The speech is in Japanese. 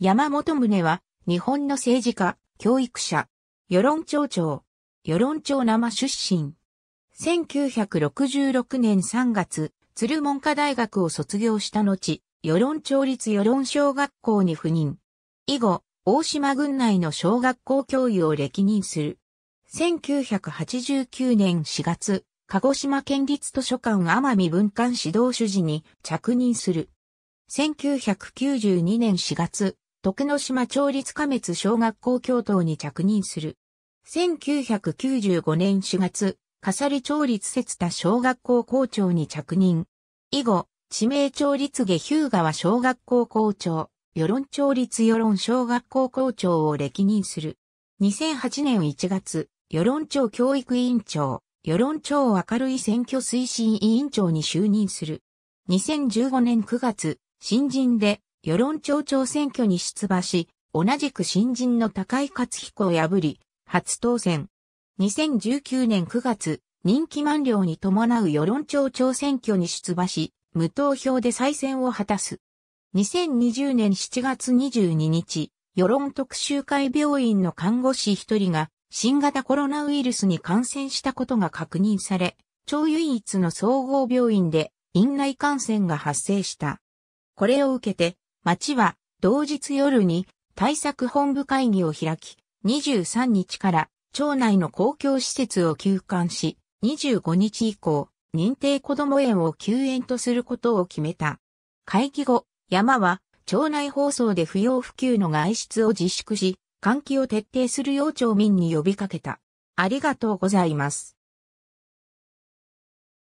山本宗は、日本の政治家、教育者、世論町長、世論町生出身。1966年3月、鶴門科大学を卒業した後、世論町立世論小学校に赴任。以後、大島郡内の小学校教諭を歴任する。1989年4月、鹿児島県立図書館奄美文館指導主事に着任する。1992年4月、徳之島町立加滅小学校教頭に着任する。1995年4月、笠利町立節田小学校校長に着任。以後、地名町立下ヒュー川小学校校長、与論町立与論小学校校長を歴任する。2008年1月、与論町教育委員長、与論町明るい選挙推進委員長に就任する。2015年9月、新人で世論町長選挙に出馬し、同じく新人の高井勝彦を破り、初当選。2019年9月、任期満了に伴う世論町長選挙に出馬し、無投票で再選を果たす。2020年7月22日、世論特集会病院の看護師一人が新型コロナウイルスに感染したことが確認され、超唯一の総合病院で院内感染が発生した。これを受けて、町は同日夜に対策本部会議を開き、23日から町内の公共施設を休館し、25日以降、認定こども園を休園とすることを決めた。会議後、山は町内放送で不要不急の外出を自粛し、換気を徹底するよう町民に呼びかけた。ありがとうございます。